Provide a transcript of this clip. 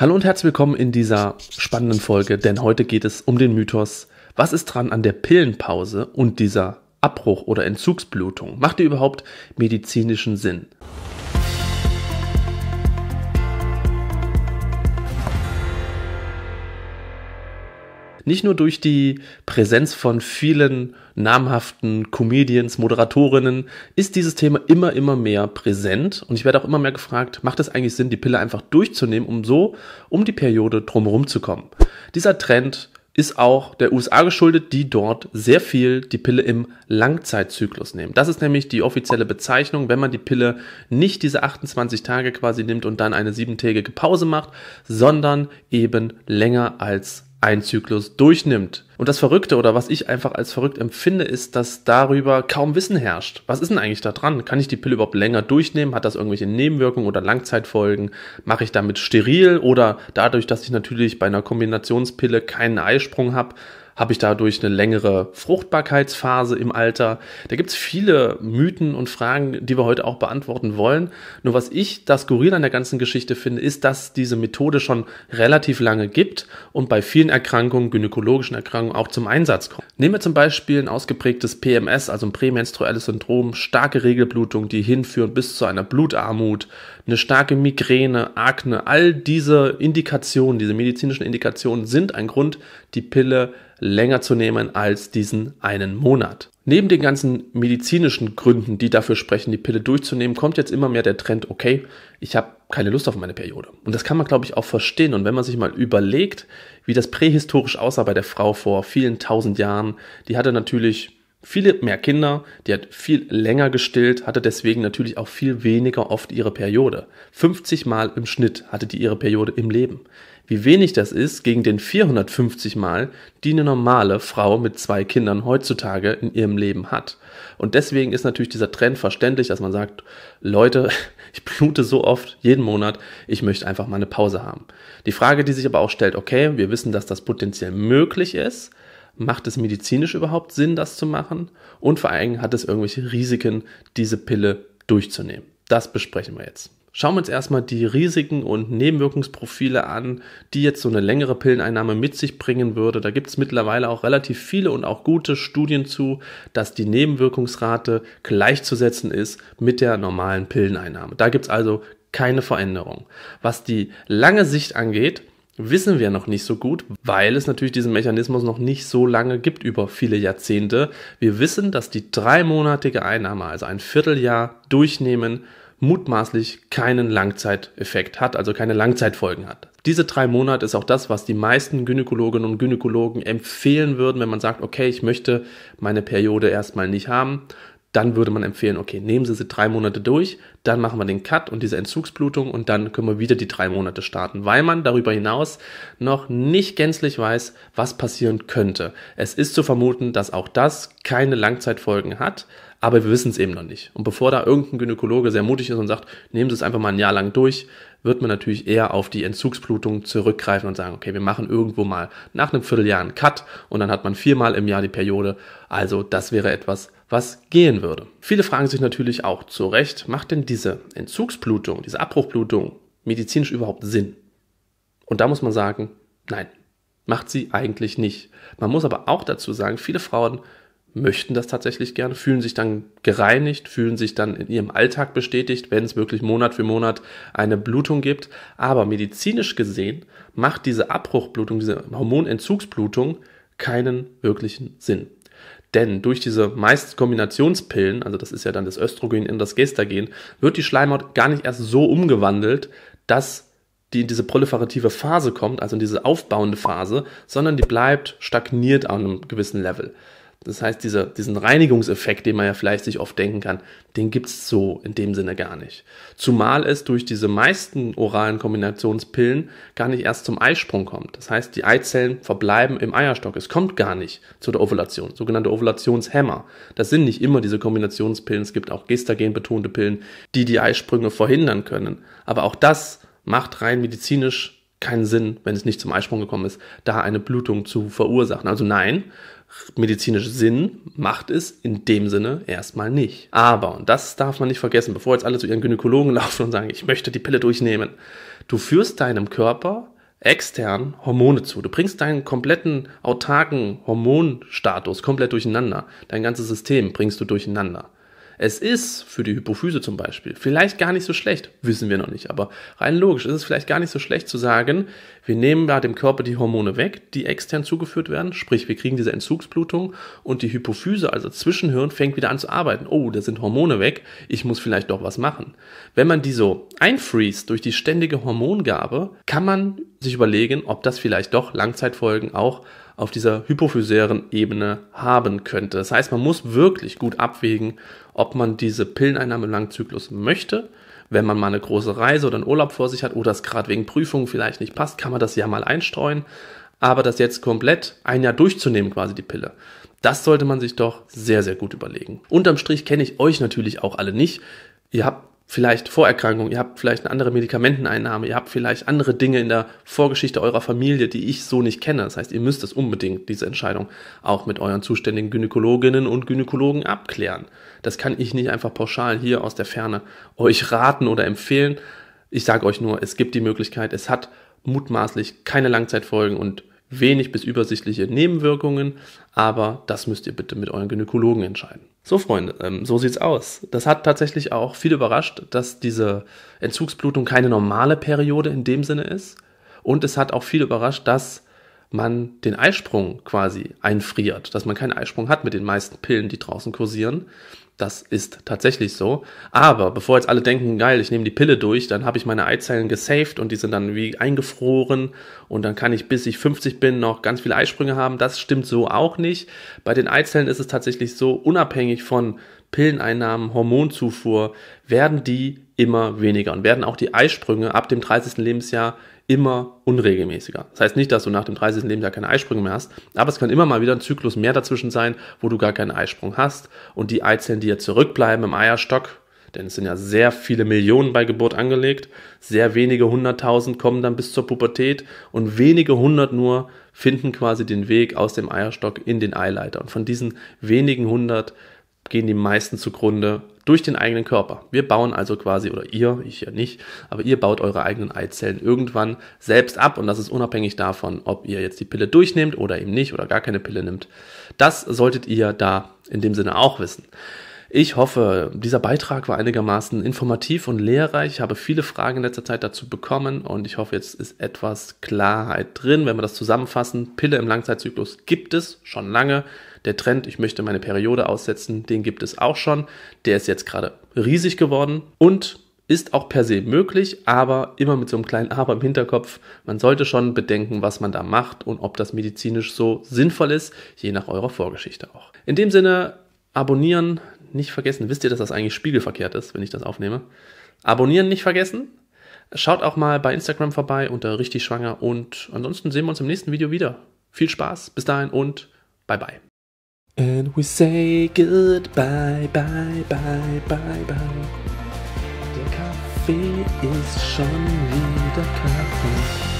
Hallo und herzlich willkommen in dieser spannenden Folge, denn heute geht es um den Mythos, was ist dran an der Pillenpause und dieser Abbruch oder Entzugsblutung? Macht die überhaupt medizinischen Sinn? nicht nur durch die Präsenz von vielen namhaften Comedians, Moderatorinnen, ist dieses Thema immer, immer mehr präsent. Und ich werde auch immer mehr gefragt, macht es eigentlich Sinn, die Pille einfach durchzunehmen, um so um die Periode drumherum zu kommen? Dieser Trend ist auch der USA geschuldet, die dort sehr viel die Pille im Langzeitzyklus nehmen. Das ist nämlich die offizielle Bezeichnung, wenn man die Pille nicht diese 28 Tage quasi nimmt und dann eine siebentägige Pause macht, sondern eben länger als ein Zyklus durchnimmt. Und das Verrückte oder was ich einfach als verrückt empfinde, ist, dass darüber kaum Wissen herrscht. Was ist denn eigentlich da dran? Kann ich die Pille überhaupt länger durchnehmen? Hat das irgendwelche Nebenwirkungen oder Langzeitfolgen? Mache ich damit steril oder dadurch, dass ich natürlich bei einer Kombinationspille keinen Eisprung habe, habe ich dadurch eine längere Fruchtbarkeitsphase im Alter? Da gibt es viele Mythen und Fragen, die wir heute auch beantworten wollen. Nur was ich das Skurril an der ganzen Geschichte finde, ist, dass diese Methode schon relativ lange gibt und bei vielen Erkrankungen, gynäkologischen Erkrankungen auch zum Einsatz kommt. Nehmen wir zum Beispiel ein ausgeprägtes PMS, also ein prämenstruelles Syndrom, starke Regelblutung, die hinführen bis zu einer Blutarmut, eine starke Migräne, Akne, all diese Indikationen, diese medizinischen Indikationen sind ein Grund, die Pille länger zu nehmen als diesen einen Monat. Neben den ganzen medizinischen Gründen, die dafür sprechen, die Pille durchzunehmen, kommt jetzt immer mehr der Trend, okay, ich habe keine Lust auf meine Periode. Und das kann man, glaube ich, auch verstehen. Und wenn man sich mal überlegt, wie das prähistorisch aussah bei der Frau vor vielen tausend Jahren, die hatte natürlich viele mehr Kinder, die hat viel länger gestillt, hatte deswegen natürlich auch viel weniger oft ihre Periode. 50 Mal im Schnitt hatte die ihre Periode im Leben. Wie wenig das ist gegen den 450 Mal, die eine normale Frau mit zwei Kindern heutzutage in ihrem Leben hat. Und deswegen ist natürlich dieser Trend verständlich, dass man sagt, Leute, ich blute so oft jeden Monat, ich möchte einfach mal eine Pause haben. Die Frage, die sich aber auch stellt, okay, wir wissen, dass das potenziell möglich ist, macht es medizinisch überhaupt Sinn, das zu machen? Und vor allem hat es irgendwelche Risiken, diese Pille durchzunehmen? Das besprechen wir jetzt. Schauen wir uns erstmal die Risiken und Nebenwirkungsprofile an, die jetzt so eine längere Pilleneinnahme mit sich bringen würde. Da gibt es mittlerweile auch relativ viele und auch gute Studien zu, dass die Nebenwirkungsrate gleichzusetzen ist mit der normalen Pilleneinnahme. Da gibt es also keine Veränderung. Was die lange Sicht angeht, wissen wir noch nicht so gut, weil es natürlich diesen Mechanismus noch nicht so lange gibt über viele Jahrzehnte. Wir wissen, dass die dreimonatige Einnahme, also ein Vierteljahr durchnehmen, mutmaßlich keinen Langzeiteffekt hat, also keine Langzeitfolgen hat. Diese drei Monate ist auch das, was die meisten Gynäkologinnen und Gynäkologen empfehlen würden, wenn man sagt, okay, ich möchte meine Periode erstmal nicht haben dann würde man empfehlen, okay, nehmen Sie sie drei Monate durch, dann machen wir den Cut und diese Entzugsblutung und dann können wir wieder die drei Monate starten, weil man darüber hinaus noch nicht gänzlich weiß, was passieren könnte. Es ist zu vermuten, dass auch das keine Langzeitfolgen hat, aber wir wissen es eben noch nicht. Und bevor da irgendein Gynäkologe sehr mutig ist und sagt, nehmen Sie es einfach mal ein Jahr lang durch, wird man natürlich eher auf die Entzugsblutung zurückgreifen und sagen, okay, wir machen irgendwo mal nach einem Vierteljahr einen Cut und dann hat man viermal im Jahr die Periode. Also das wäre etwas, was gehen würde. Viele fragen sich natürlich auch zu Recht, macht denn diese Entzugsblutung, diese Abbruchblutung medizinisch überhaupt Sinn? Und da muss man sagen, nein, macht sie eigentlich nicht. Man muss aber auch dazu sagen, viele Frauen möchten das tatsächlich gerne, fühlen sich dann gereinigt, fühlen sich dann in ihrem Alltag bestätigt, wenn es wirklich Monat für Monat eine Blutung gibt. Aber medizinisch gesehen macht diese Abbruchblutung, diese Hormonentzugsblutung keinen wirklichen Sinn. Denn durch diese meist Kombinationspillen, also das ist ja dann das Östrogen in das Gestagen, wird die Schleimhaut gar nicht erst so umgewandelt, dass die in diese proliferative Phase kommt, also in diese aufbauende Phase, sondern die bleibt stagniert an einem gewissen Level. Das heißt, dieser, diesen Reinigungseffekt, den man ja vielleicht sich oft denken kann, den gibt es so in dem Sinne gar nicht. Zumal es durch diese meisten oralen Kombinationspillen gar nicht erst zum Eisprung kommt. Das heißt, die Eizellen verbleiben im Eierstock. Es kommt gar nicht zu der Ovulation, sogenannte Ovulationshemmer. Das sind nicht immer diese Kombinationspillen. Es gibt auch gestagenbetonte Pillen, die die Eisprünge verhindern können. Aber auch das macht rein medizinisch keinen Sinn, wenn es nicht zum Eisprung gekommen ist, da eine Blutung zu verursachen. Also nein, medizinisch Sinn macht es in dem Sinne erstmal nicht. Aber, und das darf man nicht vergessen, bevor jetzt alle zu ihren Gynäkologen laufen und sagen, ich möchte die Pille durchnehmen, du führst deinem Körper extern Hormone zu. Du bringst deinen kompletten autarken Hormonstatus komplett durcheinander. Dein ganzes System bringst du durcheinander. Es ist für die Hypophyse zum Beispiel vielleicht gar nicht so schlecht, wissen wir noch nicht, aber rein logisch ist es vielleicht gar nicht so schlecht zu sagen, wir nehmen da dem Körper die Hormone weg, die extern zugeführt werden, sprich wir kriegen diese Entzugsblutung und die Hypophyse, also Zwischenhirn, fängt wieder an zu arbeiten. Oh, da sind Hormone weg, ich muss vielleicht doch was machen. Wenn man die so einfriest durch die ständige Hormongabe, kann man sich überlegen, ob das vielleicht doch Langzeitfolgen auch auf dieser hypophysären Ebene haben könnte. Das heißt, man muss wirklich gut abwägen, ob man diese Pilleneinnahme im Langzyklus möchte. Wenn man mal eine große Reise oder einen Urlaub vor sich hat oder es gerade wegen Prüfungen vielleicht nicht passt, kann man das ja mal einstreuen. Aber das jetzt komplett ein Jahr durchzunehmen, quasi die Pille, das sollte man sich doch sehr, sehr gut überlegen. Unterm Strich kenne ich euch natürlich auch alle nicht. Ihr habt vielleicht Vorerkrankungen, ihr habt vielleicht eine andere Medikamenteneinnahme, ihr habt vielleicht andere Dinge in der Vorgeschichte eurer Familie, die ich so nicht kenne. Das heißt, ihr müsst das unbedingt, diese Entscheidung, auch mit euren zuständigen Gynäkologinnen und Gynäkologen abklären. Das kann ich nicht einfach pauschal hier aus der Ferne euch raten oder empfehlen. Ich sage euch nur, es gibt die Möglichkeit, es hat mutmaßlich keine Langzeitfolgen und wenig bis übersichtliche Nebenwirkungen, aber das müsst ihr bitte mit euren Gynäkologen entscheiden. So, Freunde, ähm, so sieht's aus. Das hat tatsächlich auch viel überrascht, dass diese Entzugsblutung keine normale Periode in dem Sinne ist. Und es hat auch viel überrascht, dass man den Eisprung quasi einfriert, dass man keinen Eisprung hat mit den meisten Pillen, die draußen kursieren, das ist tatsächlich so. Aber bevor jetzt alle denken, geil, ich nehme die Pille durch, dann habe ich meine Eizellen gesaved und die sind dann wie eingefroren und dann kann ich, bis ich 50 bin, noch ganz viele Eisprünge haben. Das stimmt so auch nicht. Bei den Eizellen ist es tatsächlich so, unabhängig von Pilleneinnahmen, Hormonzufuhr, werden die immer weniger und werden auch die Eisprünge ab dem 30. Lebensjahr immer unregelmäßiger. Das heißt nicht, dass du nach dem 30. Lebensjahr keine Eisprünge mehr hast, aber es kann immer mal wieder ein Zyklus mehr dazwischen sein, wo du gar keinen Eisprung hast und die Eizellen, die ja zurückbleiben im Eierstock, denn es sind ja sehr viele Millionen bei Geburt angelegt, sehr wenige hunderttausend kommen dann bis zur Pubertät und wenige hundert nur finden quasi den Weg aus dem Eierstock in den Eileiter. Und von diesen wenigen hundert gehen die meisten zugrunde durch den eigenen Körper. Wir bauen also quasi, oder ihr, ich ja nicht, aber ihr baut eure eigenen Eizellen irgendwann selbst ab und das ist unabhängig davon, ob ihr jetzt die Pille durchnehmt oder eben nicht oder gar keine Pille nimmt. Das solltet ihr da in dem Sinne auch wissen. Ich hoffe, dieser Beitrag war einigermaßen informativ und lehrreich. Ich habe viele Fragen in letzter Zeit dazu bekommen und ich hoffe, jetzt ist etwas Klarheit drin. Wenn wir das zusammenfassen, Pille im Langzeitzyklus gibt es schon lange. Der Trend, ich möchte meine Periode aussetzen, den gibt es auch schon. Der ist jetzt gerade riesig geworden und ist auch per se möglich, aber immer mit so einem kleinen Aber im Hinterkopf. Man sollte schon bedenken, was man da macht und ob das medizinisch so sinnvoll ist, je nach eurer Vorgeschichte auch. In dem Sinne, abonnieren, nicht vergessen, wisst ihr, dass das eigentlich spiegelverkehrt ist, wenn ich das aufnehme. Abonnieren nicht vergessen. Schaut auch mal bei Instagram vorbei unter richtig schwanger und ansonsten sehen wir uns im nächsten Video wieder. Viel Spaß, bis dahin und bye bye. And we say goodbye, bye, bye, bye, bye. Der Kaffee ist schon wieder Kaffee.